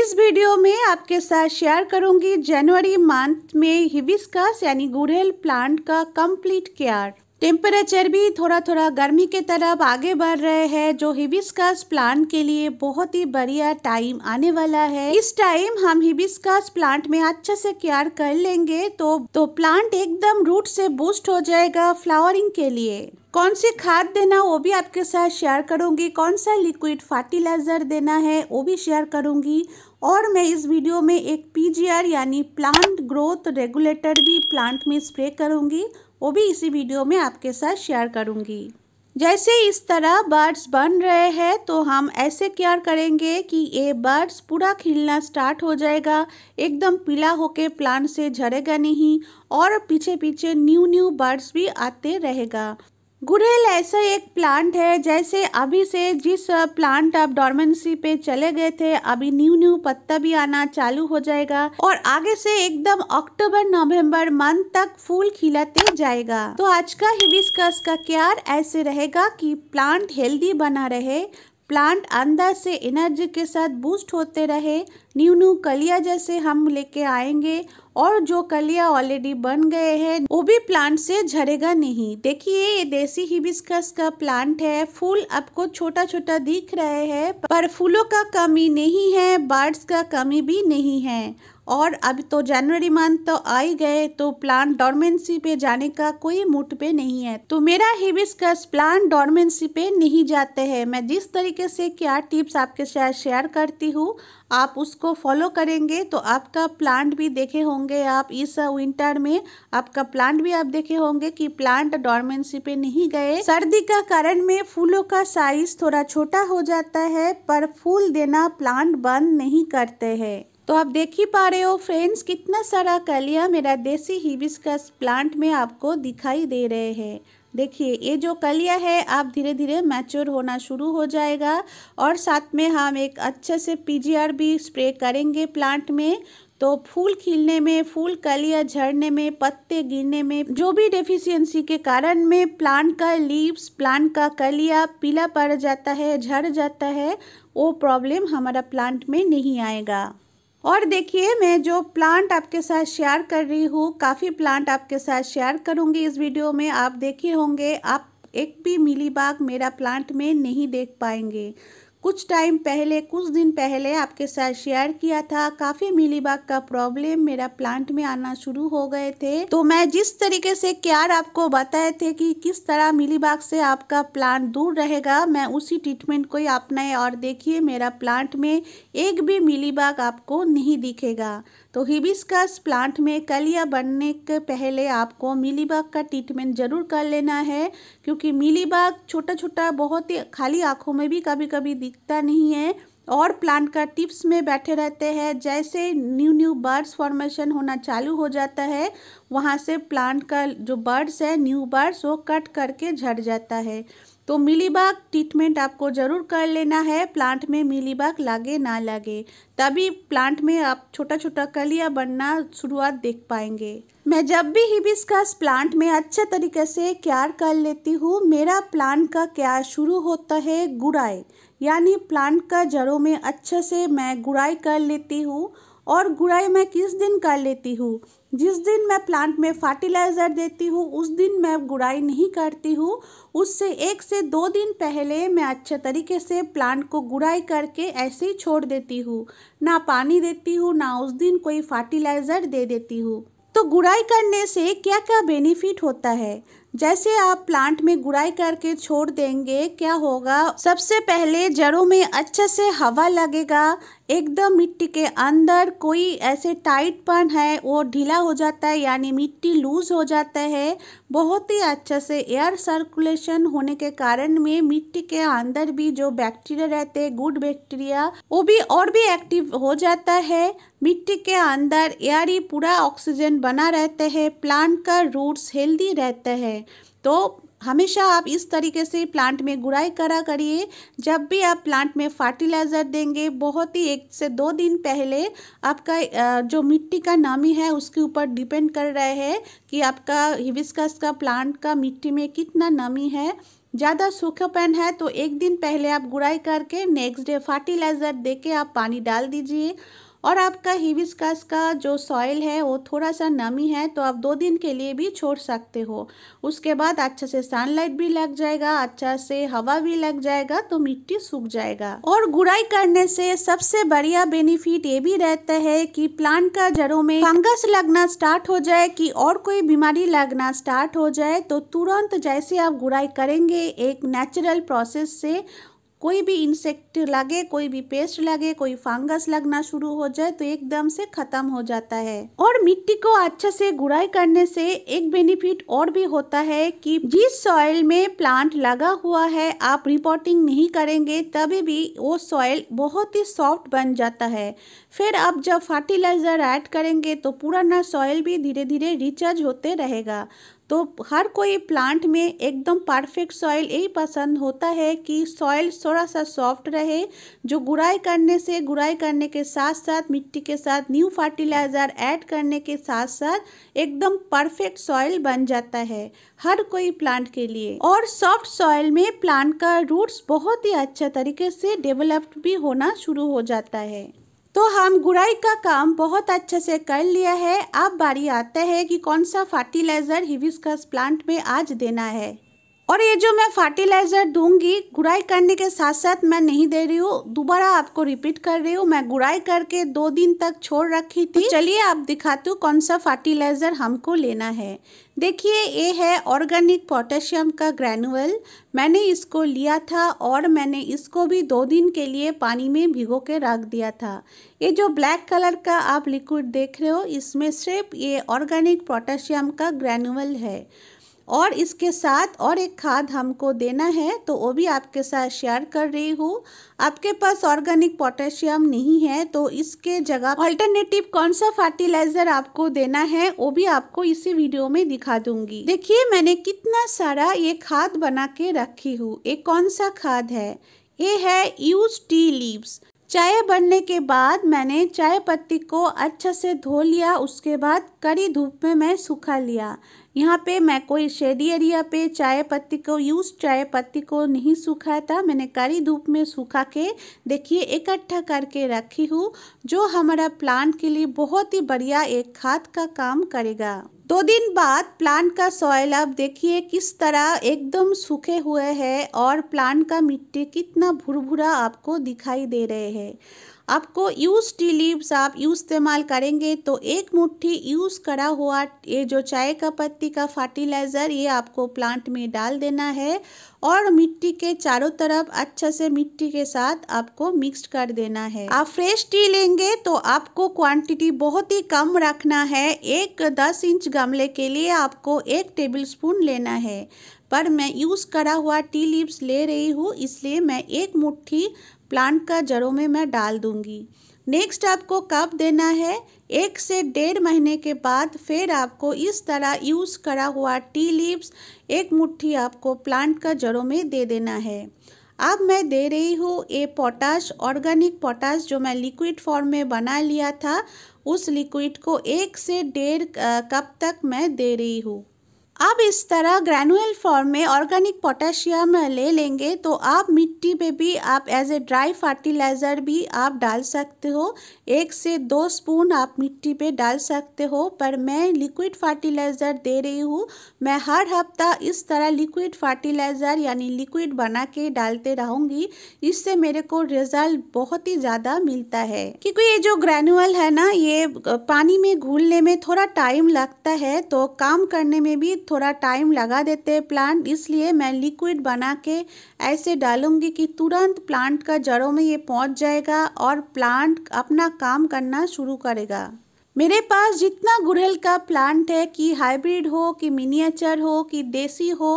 इस वीडियो में आपके साथ शेयर करूंगी जनवरी मंथ में हिबिस्कस यानी गुड़हल प्लांट का कंप्लीट केयर टेम्परेचर भी थोड़ा थोड़ा गर्मी के तरफ आगे बढ़ रहे हैं जो हिबिस्कस प्लांट के लिए बहुत ही बढ़िया टाइम आने वाला है इस टाइम हम हिबिस्कस प्लांट में अच्छे से केयर कर लेंगे तो तो प्लांट एकदम रूट से बूस्ट हो जाएगा फ्लावरिंग के लिए कौन सी खाद देना वो भी आपके साथ शेयर करूंगी कौन सा लिक्विड फर्टिलाइजर देना है वो भी शेयर करूंगी और मैं इस वीडियो में एक पीजीआर यानी प्लांट ग्रोथ रेगुलेटर भी प्लांट में स्प्रे करूंगी वो भी इसी वीडियो में आपके साथ शेयर करूँगी जैसे इस तरह बर्ड्स बन रहे हैं तो हम ऐसे केयर करेंगे कि ये बर्ड्स पूरा खिलना स्टार्ट हो जाएगा एकदम पीला होके प्लांट से झड़ेगा नहीं और पीछे पीछे न्यू न्यू बर्ड्स भी आते रहेगा गुड़ेल ऐसा एक प्लांट है जैसे अभी से जिस प्लांट आप डॉर्मेंसी पे चले गए थे अभी न्यू न्यू पत्ता भी आना चालू हो जाएगा और आगे से एकदम अक्टूबर नवंबर मंथ तक फूल खिलाते जाएगा तो आज का हिबिस्कस का क्यार ऐसे रहेगा कि प्लांट हेल्दी बना रहे प्लांट अंदर से एनर्जी के साथ बूस्ट होते रहे न्यू न्यू कलिया जैसे हम लेके आएंगे और जो कलिया ऑलरेडी बन गए हैं वो भी प्लांट से झड़ेगा नहीं देखिए ये देसी हिबिस्कस का प्लांट है फूल आपको छोटा छोटा दिख रहे हैं पर फूलों का कमी नहीं है बर्ड्स का कमी भी नहीं है और अब तो जनवरी मंथ तो आ ही गए तो प्लांट डॉर्मेंसी पे जाने का कोई मूड पे नहीं है तो मेरा हिबिस्कस प्लांट डॉर्मेंसी पे नहीं जाते हैं मैं जिस तरीके से क्या टिप्स आपके साथ शेयर करती हूँ आप उसको फॉलो करेंगे तो आपका प्लांट भी देखे होंगे आप इस विंटर में आपका प्लांट भी आप देखे होंगे कि प्लांट डॉर्मेंसी पे नहीं गए सर्दी का कारण में फूलों का साइज थोड़ा छोटा हो जाता है पर फूल देना प्लांट बंद नहीं करते हैं तो आप देख ही पा रहे हो फ्रेंड्स कितना सारा कलिया मेरा देसी हिबिस्कस प्लांट में आपको दिखाई दे रहे हैं देखिए ये जो कलिया है आप धीरे धीरे मैच्योर होना शुरू हो जाएगा और साथ में हम एक अच्छे से पीजीआर भी स्प्रे करेंगे प्लांट में तो फूल खिलने में फूल कलिया झड़ने में पत्ते गिरने में जो भी डेफिशिएंसी के कारण में प्लांट का लीव्स प्लांट का कलिया पीला पड़ जाता है झड़ जाता है वो प्रॉब्लम हमारा प्लांट में नहीं आएगा और देखिए मैं जो प्लांट आपके साथ शेयर कर रही हूँ काफ़ी प्लांट आपके साथ शेयर करूँगी इस वीडियो में आप देखे होंगे आप एक भी मिलीबाग मेरा प्लांट में नहीं देख पाएंगे कुछ टाइम पहले कुछ दिन पहले आपके साथ शेयर किया था काफी मिलीबाग का प्रॉब्लम मेरा प्लांट में आना शुरू हो गए थे तो मैं जिस तरीके से क्यार आपको बताए थे कि किस तरह मिलीबाग से आपका प्लांट दूर रहेगा मैं उसी ट्रीटमेंट को ही अपनाए और देखिए मेरा प्लांट में एक भी मिलीबाग आपको नहीं दिखेगा तो हिबिस्कस प्लांट में कलिया बनने के पहले आपको मिलीबाग का ट्रीटमेंट ज़रूर कर लेना है क्योंकि मिलीबाग छोटा छोटा बहुत ही खाली आँखों में भी कभी कभी दिखता नहीं है और प्लांट का टिप्स में बैठे रहते हैं जैसे न्यू न्यू बर्ड्स फॉर्मेशन होना चालू हो जाता है वहाँ से प्लांट का जो बर्ड्स है न्यू बर्ड्स वो कट करके झड़ जाता है तो मिलीबाग ट्रीटमेंट आपको ज़रूर कर लेना है प्लांट में मिलीबाग लागे ना लगे तभी प्लांट में आप छोटा छोटा कलिया बनना शुरुआत देख पाएंगे मैं जब भी हिबिस्कस प्लांट में अच्छे तरीके से क्यार कर लेती हूँ मेरा प्लांट का क्यार शुरू होता है गुड़ाई यानी प्लांट का जड़ों में अच्छे से मैं गुड़ाई कर लेती हूँ और गुड़ाई मैं किस दिन कर लेती हूँ जिस दिन मैं प्लांट में फर्टिलाइज़र देती हूँ उस दिन मैं गुड़ाई नहीं करती हूँ उससे एक से दो दिन पहले मैं अच्छे तरीके से प्लांट को गुड़ाई करके ऐसे ही छोड़ देती हूँ ना पानी देती हूँ ना उस दिन कोई फर्टिलाइज़र दे देती हूँ तो गुड़ाई करने से क्या क्या बेनिफिट होता है जैसे आप प्लांट में गुड़ाई करके छोड़ देंगे क्या होगा सबसे पहले जड़ों में अच्छे से हवा लगेगा एकदम मिट्टी के अंदर कोई ऐसे टाइटपन है वो ढीला हो जाता है यानी मिट्टी लूज हो जाता है बहुत ही अच्छे से एयर सर्कुलेशन होने के कारण में मिट्टी के अंदर भी जो बैक्टीरिया रहते हैं गुड बैक्टीरिया वो भी और भी एक्टिव हो जाता है मिट्टी के अंदर एयर ही पूरा ऑक्सीजन बना रहता है प्लांट का रूट्स हेल्दी रहता है तो हमेशा आप इस तरीके से प्लांट में गुड़ाई करा करिए जब भी आप प्लांट में फर्टिलाइज़र देंगे बहुत ही एक से दो दिन पहले आपका जो मिट्टी का नमी है उसके ऊपर डिपेंड कर रहे हैं कि आपका हिबिस्कस का प्लांट का मिट्टी में कितना नमी है ज़्यादा सूखापन है तो एक दिन पहले आप गुड़ाई करके नेक्स्ट डे फर्टिलाइज़र दे के आप पानी डाल दीजिए और आपका हिबिस्कस का जो सॉइल है वो थोड़ा सा नमी है तो आप दो दिन के लिए भी छोड़ सकते हो उसके बाद अच्छे से सनलाइट भी लग जाएगा अच्छा से हवा भी लग जाएगा तो मिट्टी सूख जाएगा और गुड़ाई करने से सबसे बढ़िया बेनिफिट ये भी रहता है कि प्लांट का जड़ों में फंगस लगना स्टार्ट हो जाए कि और कोई बीमारी लगना स्टार्ट हो जाए तो तुरंत जैसे आप गुड़ाई करेंगे एक नेचुरल प्रोसेस से कोई भी इंसेक्ट लगे कोई भी पेस्ट लगे कोई फंगस लगना शुरू हो जाए तो एकदम से खत्म हो जाता है और मिट्टी को अच्छे से गुड़ाई करने से एक बेनिफिट और भी होता है कि जिस सॉइल में प्लांट लगा हुआ है आप रिपोर्टिंग नहीं करेंगे तभी भी वो सॉइल बहुत ही सॉफ्ट बन जाता है फिर आप जब फर्टिलाइज़र ऐड करेंगे तो पुराना सॉइल भी धीरे धीरे रिचार्ज होते रहेगा तो हर कोई प्लांट में एकदम परफेक्ट सॉइल यही पसंद होता है कि सॉइल थोड़ा सा सॉफ्ट रहे जो गुड़ाई करने से गुड़ाई करने के साथ साथ मिट्टी के साथ न्यू फर्टिलाइज़र ऐड करने के साथ साथ एकदम परफेक्ट सॉइल बन जाता है हर कोई प्लांट के लिए और सॉफ्ट सॉइल में प्लांट का रूट्स बहुत ही अच्छा तरीके से डेवलप्ड भी होना शुरू हो जाता है तो हम गुड़ाई का काम बहुत अच्छे से कर लिया है अब बारी आता है कि कौन सा फर्टिलाइज़र हिविस्कस प्लांट में आज देना है और ये जो मैं फर्टिलाइज़र दूंगी गुड़ाई करने के साथ साथ मैं नहीं दे रही हूँ दोबारा आपको रिपीट कर रही हूँ मैं गुड़ाई करके दो दिन तक छोड़ रखी थी तो चलिए आप दिखाती हूँ कौन सा फर्टिलाइज़र हमको लेना है देखिए ये है ऑर्गेनिक पोटेशियम का ग्रैनुअल मैंने इसको लिया था और मैंने इसको भी दो दिन के लिए पानी में भिगो के रख दिया था ये जो ब्लैक कलर का आप लिक्विड देख रहे हो इसमें सिर्फ ये ऑर्गेनिक पोटेशियम का ग्रैनुअल है और इसके साथ और एक खाद हमको देना है तो वो भी आपके साथ शेयर कर रही हूँ आपके पास ऑर्गेनिक पोटेशियम नहीं है तो इसके जगह अल्टरनेटिव कौन सा फर्टिलाइजर आपको देना है वो भी आपको इसी वीडियो में दिखा दूंगी देखिए मैंने कितना सारा ये खाद बना के रखी हूँ ये कौन सा खाद है ये है यूज टी लीव्स चाय बनने के बाद मैंने चाय पत्ती को अच्छे से धो लिया उसके बाद कड़ी धूप में मैं सुखा लिया यहाँ पे मैं कोई शेडी एरिया पे चाय पत्ती को यूज़ चाय पत्ती को नहीं सूखाया था मैंने कड़ी धूप में सूखा के देखिए इकट्ठा करके रखी हूँ जो हमारा प्लांट के लिए बहुत ही बढ़िया एक खाद का काम करेगा दो दिन बाद प्लांट का सॉयल आप देखिए किस तरह एकदम सूखे हुए हैं और प्लांट का मिट्टी कितना भुरभुरा आपको दिखाई दे रहे हैं आपको यूज़ टी लीव्स आप यूज़ इस्तेमाल करेंगे तो एक मुट्ठी यूज़ करा हुआ ये जो चाय का पत्ती का फर्टिलाइज़र ये आपको प्लांट में डाल देना है और मिट्टी के चारों तरफ अच्छे से मिट्टी के साथ आपको मिक्स कर देना है आप फ्रेश टी लेंगे तो आपको क्वांटिटी बहुत ही कम रखना है एक दस इंच गमले के लिए आपको एक टेबल स्पून लेना है पर मैं यूज़ करा हुआ टी लीव्स ले रही हूँ इसलिए मैं एक मुट्ठी प्लांट का जड़ों में मैं डाल दूंगी नेक्स्ट आपको कब देना है एक से डेढ़ महीने के बाद फिर आपको इस तरह यूज़ करा हुआ टी लीव्स एक मुट्ठी आपको प्लांट का जड़ों में दे देना है अब मैं दे रही हूँ ये पोटाश ऑर्गेनिक पोटाश जो मैं लिक्विड फॉर्म में बना लिया था उस लिक्विड को एक से डेढ़ कप तक मैं दे रही हूँ आप इस तरह ग्रैनुअल फॉर्म में ऑर्गेनिक पोटेशियम ले लेंगे तो आप मिट्टी पे भी आप एज ए ड्राई फर्टिलाइज़र भी आप डाल सकते हो एक से दो स्पून आप मिट्टी पे डाल सकते हो पर मैं लिक्विड फर्टिलाइज़र दे रही हूँ मैं हर हफ्ता इस तरह लिक्विड फर्टिलाइज़र यानी लिक्विड बना के डालते रहूँगी इससे मेरे को रिजल्ट बहुत ही ज़्यादा मिलता है क्योंकि ये जो ग्रैनुअल है ना ये पानी में घूलने में थोड़ा टाइम लगता है तो काम करने में भी थोड़ा टाइम लगा देते हैं प्लांट इसलिए मैं लिक्विड बना के ऐसे डालूंगी कि तुरंत प्लांट का जड़ों में ये पहुंच जाएगा और प्लांट अपना काम करना शुरू करेगा मेरे पास जितना गुड़हल का प्लांट है कि हाइब्रिड हो कि मिनिएचर हो कि देसी हो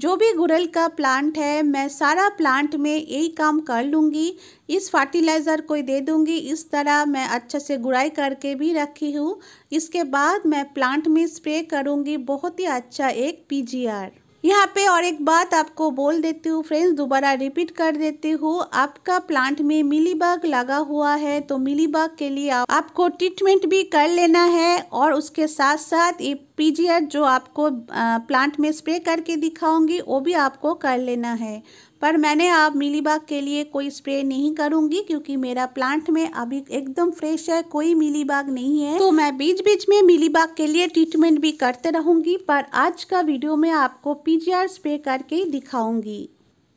जो भी गुड़हल का प्लांट है मैं सारा प्लांट में यही काम कर लूँगी इस फर्टिलाइज़र को दे दूँगी इस तरह मैं अच्छे से गुड़ाई करके भी रखी हूँ इसके बाद मैं प्लांट में स्प्रे करूँगी बहुत ही अच्छा एक पीजीआर यहाँ पे और एक बात आपको बोल देती हूँ फ्रेंड्स दोबारा रिपीट कर देती हूँ आपका प्लांट में मिलीबाग लगा हुआ है तो बाग के लिए आप, आपको ट्रीटमेंट भी कर लेना है और उसके साथ साथ ये पीजीआर जो आपको आ, प्लांट में स्प्रे करके दिखाऊंगी वो भी आपको कर लेना है पर मैंने आप मिलीबाग के लिए कोई स्प्रे नहीं करूँगी क्योंकि मेरा प्लांट में अभी एकदम फ्रेश है कोई मिलीबाग नहीं है तो मैं बीच बीच में मिलीबाग के लिए ट्रीटमेंट भी करते रहूंगी पर आज का वीडियो में आपको पीजीआर स्प्रे करके ही दिखाऊंगी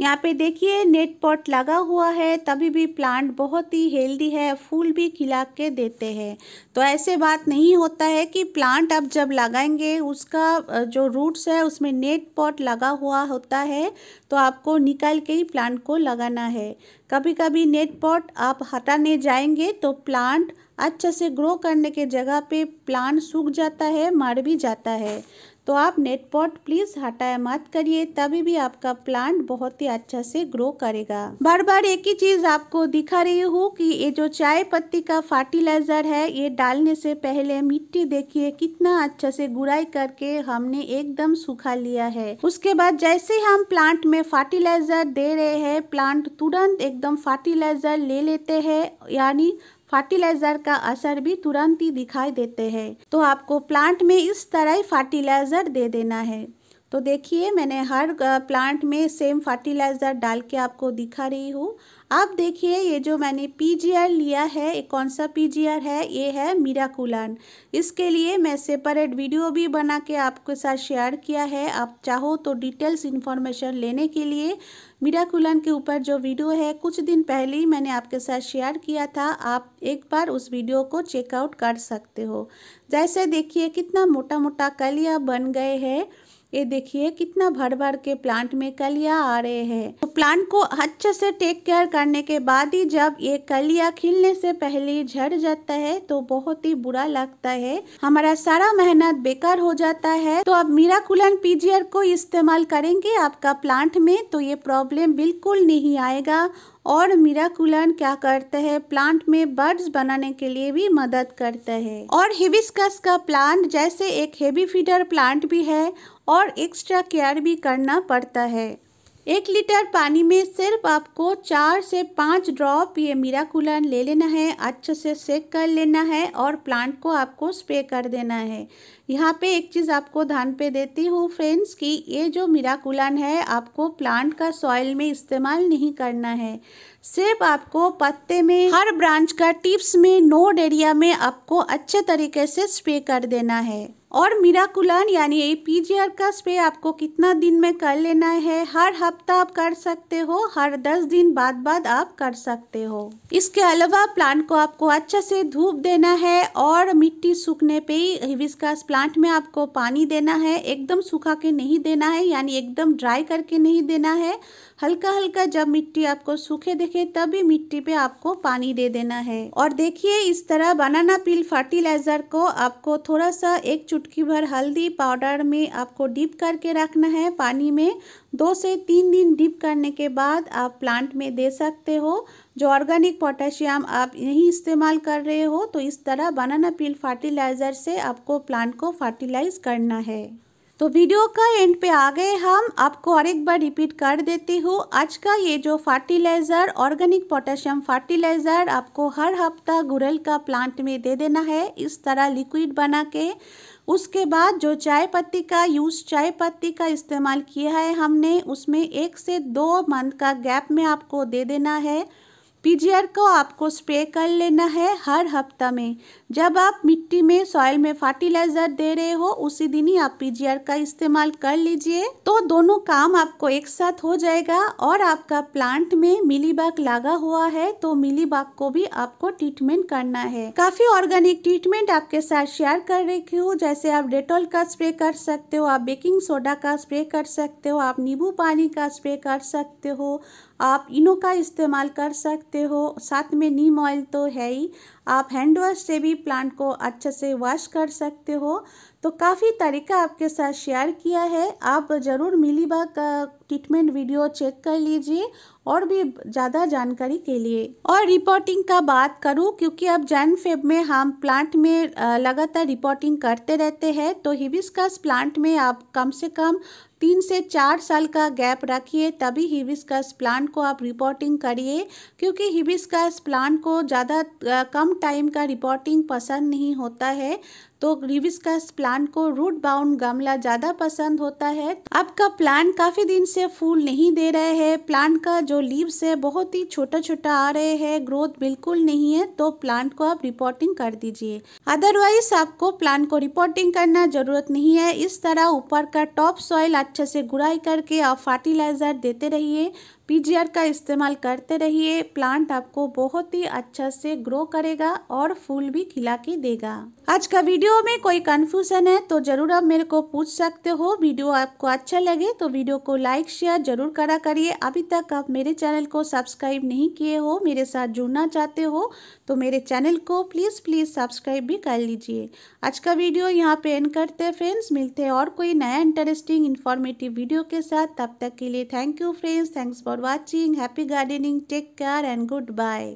यहाँ पे देखिए नेट पॉट लगा हुआ है तभी भी प्लांट बहुत ही हेल्दी है फूल भी खिला के देते हैं तो ऐसे बात नहीं होता है कि प्लांट आप जब लगाएंगे उसका जो रूट्स है उसमें नेट पॉट लगा हुआ होता है तो आपको निकाल के ही प्लांट को लगाना है कभी कभी नेट पॉट आप हटाने जाएंगे तो प्लांट अच्छे से ग्रो करने के जगह पे प्लांट सूख जाता है मर भी जाता है तो आप नेट पॉट प्लीज़ हटाया मत करिए तभी भी आपका प्लांट बहुत ही अच्छा से ग्रो करेगा बार बार एक ही चीज़ आपको दिखा रही हूँ कि ये जो चाय पत्ती का फर्टिलाइज़र है ये डालने से पहले मिट्टी देखिए कितना अच्छा से गुड़ाई करके हमने एकदम सूखा लिया है उसके बाद जैसे हम प्लांट में फर्टिलाइज़र दे रहे हैं प्लांट तुरंत एकदम फर्टिलाइज़र ले लेते हैं यानी फर्टिलाइजर का असर भी तुरंत ही दिखाई देते हैं तो आपको प्लांट में इस तरह ही फर्टिलाइजर दे देना है तो देखिए मैंने हर प्लांट में सेम फर्टिलाइज़र डाल के आपको दिखा रही हूँ आप देखिए ये जो मैंने पी लिया है कौन सा पी है ये है मीराकुलन इसके लिए मैं सेपरेट वीडियो भी बना के आपके साथ शेयर किया है आप चाहो तो डिटेल्स इन्फॉर्मेशन लेने के लिए मीराकुलन के ऊपर जो वीडियो है कुछ दिन पहले ही मैंने आपके साथ शेयर किया था आप एक बार उस वीडियो को चेकआउट कर सकते हो जैसे देखिए कितना मोटा मोटा कलिया बन गए हैं ये देखिए कितना भर भर के प्लांट में कलिया आ रहे हैं तो प्लांट को अच्छे से टेक केयर करने के बाद ही जब ये कलिया खिलने से पहले झड़ जाता है तो बहुत ही बुरा लगता है हमारा सारा मेहनत बेकार हो जाता है तो अब मीराकुलन पीजीआर को इस्तेमाल करेंगे आपका प्लांट में तो ये प्रॉब्लम बिल्कुल नहीं आएगा और मीराकुलन क्या करता है प्लांट में बर्ड्स बनाने के लिए भी मदद करता है और हिबिस्कस का प्लांट जैसे एक हेवी फीडर प्लांट भी है और एक्स्ट्रा केयर भी करना पड़ता है एक लीटर पानी में सिर्फ आपको चार से पाँच ड्रॉप ये मीराकुलन ले लेना है अच्छे से सेक कर लेना है और प्लांट को आपको स्प्रे कर देना है यहाँ पे एक चीज़ आपको ध्यान पे देती हूँ फ्रेंड्स कि ये जो मीराकुलन है आपको प्लांट का सॉइल में इस्तेमाल नहीं करना है सिर्फ आपको पत्ते में हर ब्रांच का टिप्स में नोड एरिया में आपको अच्छे तरीके से स्प्रे कर देना है और मिराकुलन यानी ये पीजीआर का स्प्रे आपको कितना दिन में कर लेना है हर हफ्ता आप कर सकते हो हर दस दिन बाद बाद आप कर सकते हो इसके अलावा प्लांट को आपको अच्छा से धूप देना है और मिट्टी सूखने पे ही हिबिस्कस प्लांट में आपको पानी देना है एकदम सूखा के नहीं देना है यानी एकदम ड्राई करके नहीं देना है हल्का हल्का जब मिट्टी आपको सूखे देखे तभी मिट्टी पे आपको पानी दे देना है और देखिए इस तरह बनाना पील फर्टिलाइजर को आपको थोड़ा सा एक चुटकी भर हल्दी पाउडर में आपको डिप करके रखना है पानी में दो से तीन दिन डिप करने के बाद आप प्लांट में दे सकते हो जो ऑर्गेनिक पोटेशियम आप यहीं इस्तेमाल कर रहे हो तो इस तरह बनाना पील फर्टिलाइज़र से आपको प्लांट को फर्टिलाइज करना है तो वीडियो का एंड पे आ गए हम आपको और एक बार रिपीट कर देती हूँ आज का ये जो फर्टिलाइज़र ऑर्गेनिक पोटेशियम फर्टिलाइज़र आपको हर हफ्ता गुरल का प्लांट में दे देना है इस तरह लिक्विड बना के उसके बाद जो चाय पत्ती का यूज़ चाय पत्ती का इस्तेमाल किया है हमने उसमें एक से दो मंथ का गैप में आपको दे देना है पीजीआर को आपको स्प्रे कर लेना है हर हफ्ता में जब आप मिट्टी में सॉइल में फर्टिलाइजर दे रहे हो उसी दिन ही आप पीजीआर का इस्तेमाल कर लीजिए तो दोनों काम आपको एक साथ हो जाएगा और आपका प्लांट में मिलीबाग लगा हुआ है तो मिलीबाग को भी आपको ट्रीटमेंट करना है काफी ऑर्गेनिक ट्रीटमेंट आपके साथ शेयर कर रखी हूँ जैसे आप डेटोल का स्प्रे कर सकते हो आप बेकिंग सोडा का स्प्रे कर सकते हो आप नींबू पानी का स्प्रे कर सकते हो आप इनो का इस्तेमाल कर सकते हो साथ में नीम ऑयल तो है ही आप हैंड वॉश से भी प्लांट को अच्छे से वॉश कर सकते हो तो काफ़ी तरीका आपके साथ शेयर किया है आप ज़रूर मिलीबाग का ट्रीटमेंट वीडियो चेक कर लीजिए और भी ज़्यादा जानकारी के लिए और रिपोर्टिंग का बात करूं क्योंकि अब जैन फेब में हम प्लांट में लगातार रिपोर्टिंग करते रहते हैं तो हिबिस्कस प्लांट में आप कम से कम तीन से चार साल का गैप रखिए तभी हिबिस्कस प्लांट को आप रिपोर्टिंग करिए क्योंकि हिबिस्कस प्लांट को ज़्यादा कम टाइम का रिपोर्टिंग पसंद नहीं होता है तो रिविस्कस प्लांट को रूट बाउंड गमला ज़्यादा पसंद होता है आपका प्लांट काफ़ी दिन से फूल नहीं दे रहे हैं प्लांट का जो लीव्स है बहुत ही छोटा छोटा आ रहे हैं ग्रोथ बिल्कुल नहीं है तो प्लांट को आप रिपोर्टिंग कर दीजिए अदरवाइज आपको प्लांट को रिपोर्टिंग करना ज़रूरत नहीं है इस तरह ऊपर का टॉप सॉइल अच्छे से गुड़ाई करके आप फर्टिलाइज़र देते रहिए पीजीआर का इस्तेमाल करते रहिए प्लांट आपको बहुत ही अच्छा से ग्रो करेगा और फूल भी खिला के देगा आज का वीडियो में कोई कन्फ्यूजन है तो जरूर आप मेरे को पूछ सकते हो वीडियो आपको अच्छा लगे तो वीडियो को लाइक शेयर जरूर करा करिए अभी तक आप मेरे चैनल को सब्सक्राइब नहीं किए हो मेरे साथ जुड़ना चाहते हो तो मेरे चैनल को प्लीज़ प्लीज़ सब्सक्राइब भी कर लीजिए आज का वीडियो यहाँ पे एंड करते हैं फ्रेंड्स मिलते हैं और कोई नया इंटरेस्टिंग इन्फॉर्मेटिव वीडियो के साथ तब तक के लिए thank you friends thanks for for watching. Happy gardening. Take care and goodbye.